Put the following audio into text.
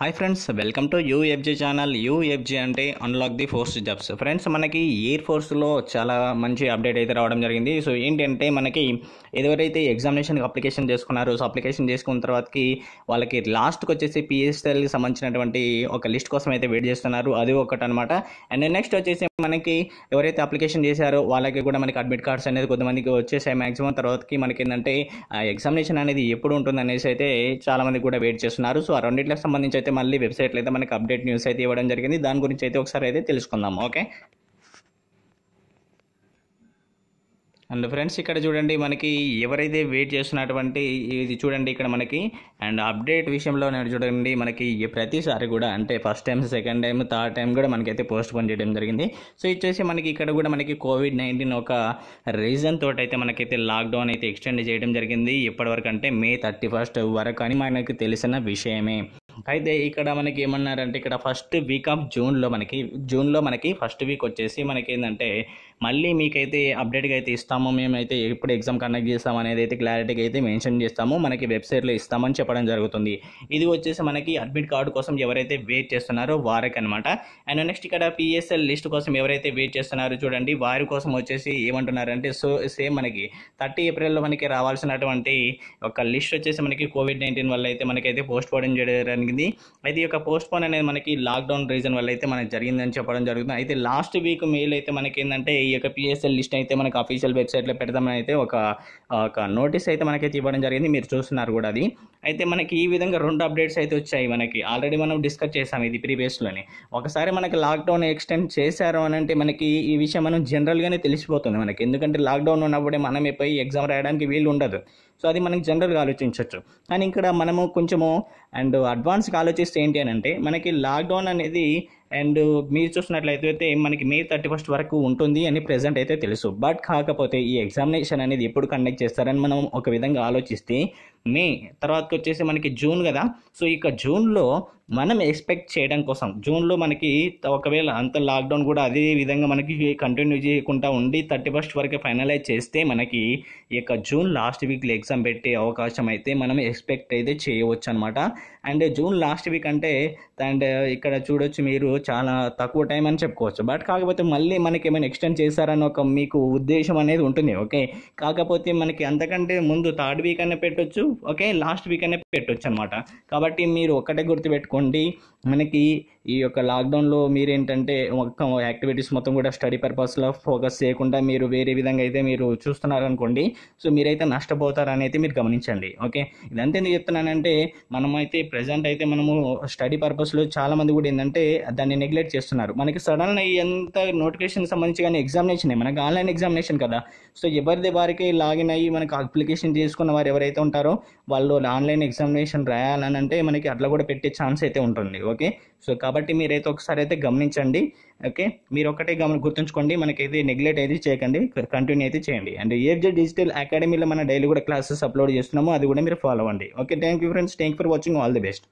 hi friends welcome to UFJ channel UFJ అంటే unlock the force jobs friends మనకి air ఫోర్స్లో చాలా మంచి అప్డేట్ అయితే రావడం జరిగింది సో ఏంటంటే మనకి ఎవరైతే ఎగ్జామినేషన్కి అప్లికేషన్ చేసుకున్నారో సో అప్లికేషన్ చేసుకున్న తర్వాతకి వాళ్ళకి లాస్ట్కి వచ్చేసి పిఎస్ఎల్కి సంబంధించినటువంటి ఒక లిస్ట్ కోసం అయితే వెయిట్ చేస్తున్నారు అది ఒకటి అనమాట అండ్ నెక్స్ట్ వచ్చేసి మనకి ఎవరైతే అప్లికేషన్ చేశారో వాళ్ళకి కూడా మనకి అడ్మిట్ కార్డ్స్ అనేది కొంతమందికి వచ్చేసాయి మాక్సిమం తర్వాతకి మనకి ఏంటంటే ఎగ్జామినేషన్ అనేది ఎప్పుడు ఉంటుంది అనేసి అయితే చాలామంది కూడా వెయిట్ చేస్తున్నారు సో ఆ రెండింటికి సంబంధించి అయితే మళ్ళీ వెబ్సైట్లో అయితే మనకి అప్డేట్ న్యూస్ అయితే ఇవ్వడం జరిగింది దాని గురించి అయితే ఒకసారి అయితే తెలుసుకుందాం ఓకే అండ్ ఫ్రెండ్స్ ఇక్కడ చూడండి మనకి ఎవరైతే వెయిట్ చేస్తున్నటువంటి ఇది చూడండి ఇక్కడ మనకి అండ్ అప్డేట్ విషయంలో నేను చూడండి మనకి ప్రతిసారి కూడా అంటే first time second time third time కూడా మనకైతే పోస్ట్ పోన్ చేయడం జరిగింది సో ఇచ్చేసి మనకి ఇక్కడ కూడా మనకి కోవిడ్ నైన్టీన్ ఒక రీజన్ తోటి అయితే మనకైతే లాక్డౌన్ అయితే ఎక్స్టెండ్ చేయడం జరిగింది ఇప్పటివరకు అంటే మే థర్టీ ఫస్ట్ వరకు అని మనకు తెలిసిన విషయమే అయితే ఇక్కడ మనకి ఏమన్నారంటే ఇక్కడ ఫస్ట్ వీక్ ఆఫ్ జూన్లో మనకి జూన్లో మనకి ఫస్ట్ వీక్ వచ్చేసి మనకి ఏంటంటే మళ్ళీ మీకైతే అప్డేట్గా అయితే ఇస్తాము మేమైతే ఎప్పుడు ఎగ్జామ్ కండక్ట్ చేస్తాం అనేది అయితే క్లారిటీగా అయితే మెన్షన్ చేస్తాము మనకి వెబ్సైట్లో ఇస్తామని చెప్పడం జరుగుతుంది ఇది వచ్చేసి మనకి అడ్మిట్ కార్డు కోసం ఎవరైతే వెయిట్ చేస్తున్నారో వారికి అనమాట అండ్ నెక్స్ట్ ఇక్కడ పిఎస్ఎల్ లిస్ట్ కోసం ఎవరైతే వెయిట్ చేస్తున్నారో చూడండి వారి కోసం వచ్చేసి ఏమంటున్నారంటే సో సేమ్ మనకి థర్టీ ఏప్రిల్లో మనకి రావాల్సినటువంటి ఒక లిస్ట్ వచ్చేసి మనకి కోవిడ్ నైన్టీన్ వల్ల అయితే మనకైతే పోస్ట్ పోర్టన్ చేయడానికి జరిగింది అయితే ఈ యొక్క పోస్ట్ పోన్ అనేది మనకి లాక్డౌన్ రీజన్ వల్ల అయితే మనకి జరిగిందని చెప్పడం జరుగుతుంది అయితే లాస్ట్ వీక్ మెయిల్ అయితే మనకి ఏంటంటే ఈ యొక్క పిఎస్ఎల్ లిస్ట్ అయితే మనకి అఫీషియల్ వెబ్సైట్లో పెడదామని అయితే ఒక నోటీస్ అయితే మనకైతే ఇవ్వడం జరిగింది మీరు చూస్తున్నారు కూడా అది అయితే మనకి ఈ విధంగా రెండు అప్డేట్స్ అయితే వచ్చాయి మనకి ఆల్రెడీ మనం డిస్కస్ చేసాం ఇది ప్రీవియస్లోనే ఒకసారి మనకి లాక్డౌన్ ఎక్స్టెండ్ చేశారు అని అంటే మనకి ఈ విషయం మనం జనరల్గానే తెలిసిపోతుంది మనకి ఎందుకంటే లాక్డౌన్ ఉన్నప్పుడే మనం పోయి ఎగ్జామ్ రాయడానికి వీలు ఉండదు సో అది మనకి జనరల్గా ఆలోచించవచ్చు కానీ ఇక్కడ మనము కొంచెము అండ్ అడ్వాన్స్గా ఆలోచిస్తే ఏంటి అని అంటే మనకి లాక్డౌన్ అనేది అండ్ మీరు చూసినట్లయితే మనకి మే థర్టీ ఫస్ట్ వరకు ఉంటుంది అని ప్రజెంట్ అయితే తెలుసు బట్ కాకపోతే ఈ ఎగ్జామినేషన్ అనేది ఎప్పుడు కండక్ట్ చేస్తారని మనం ఒక విధంగా ఆలోచిస్తే మే తర్వాతకి వచ్చేసి మనకి జూన్ కదా సో ఇక జూన్లో మనం ఎక్స్పెక్ట్ చేయడం కోసం జూన్లో మనకి ఒకవేళ అంత లాక్డౌన్ కూడా అదే విధంగా మనకి కంటిన్యూ చేయకుండా ఉండి థర్టీ ఫస్ట్ వరకు ఫైనలైజ్ చేస్తే మనకి ఈ జూన్ లాస్ట్ వీక్లో ఎగ్జామ్ పెట్టే అవకాశం అయితే మనం ఎక్స్పెక్ట్ అయితే చేయవచ్చు అనమాట అండ్ జూన్ లాస్ట్ వీక్ అంటే అండ్ ఇక్కడ చూడొచ్చు మీరు చాలా తక్కువ టైం అని చెప్పుకోవచ్చు బట్ కాకపోతే మళ్ళీ మనకి ఏమైనా ఎక్స్టెండ్ చేశారని ఒక మీకు ఉద్దేశం అనేది ఉంటుంది ఓకే కాకపోతే మనకి అంతకంటే ముందు థర్డ్ వీక్ అనే పెట్టొచ్చు ఓకే లాస్ట్ వీక్ అనే పెట్టొచ్చు అనమాట కాబట్టి మీరు ఒకటే గుర్తుపెట్టుకోండి ఉండి మనకి ఈ యొక్క లాక్డౌన్లో మీరేంటంటే మొత్తం యాక్టివిటీస్ మొత్తం కూడా స్టడీ పర్పస్లో ఫోకస్ చేయకుండా మీరు వేరే విధంగా అయితే మీరు చూస్తున్నారనుకోండి సో మీరైతే నష్టపోతారని అయితే మీరు గమనించండి ఓకే ఇదంతా ఎందుకు చెప్తున్నానంటే మనమైతే ప్రజెంట్ అయితే మనము స్టడీ పర్పస్లో చాలామంది కూడా ఏంటంటే దాన్ని నెగ్లెక్ట్ చేస్తున్నారు మనకి సడన్గా ఎంత నోటిఫికేషన్ సంబంధించి కానీ ఎగ్జామినేషన్ మనకి ఆన్లైన్ ఎగ్జామినేషన్ కదా సో ఎవరిది వారికి లాగిన్ అయ్యి మనకి అప్లికేషన్ చేసుకున్న వారు ఎవరైతే ఉంటారో వాళ్ళు ఆన్లైన్ ఎగ్జామినేషన్ రాయాలని అంటే మనకి అట్లా కూడా పెట్టే ఛాన్స్ అయితే ఉంటుంది ఓకే సో కాబట్టి మీరైతే ఒకసారి అయితే గమనించండి ఓకే మీరు ఒకటే గమని గుర్తుంచుకోండి మనకి ఇది నెగ్లెక్ట్ అయితే చేయకండి కంటిన్యూ అయితే చేయండి అండ్ ఏఎఫ్జే డిజిటల్ అకాడమీలో మన డైలీ కూడా క్లాసెస్ అప్లోడ్ చేస్తున్నాము అది కూడా మీరు ఫాలో అవ్వండి okay thank you friends thank for watching all the best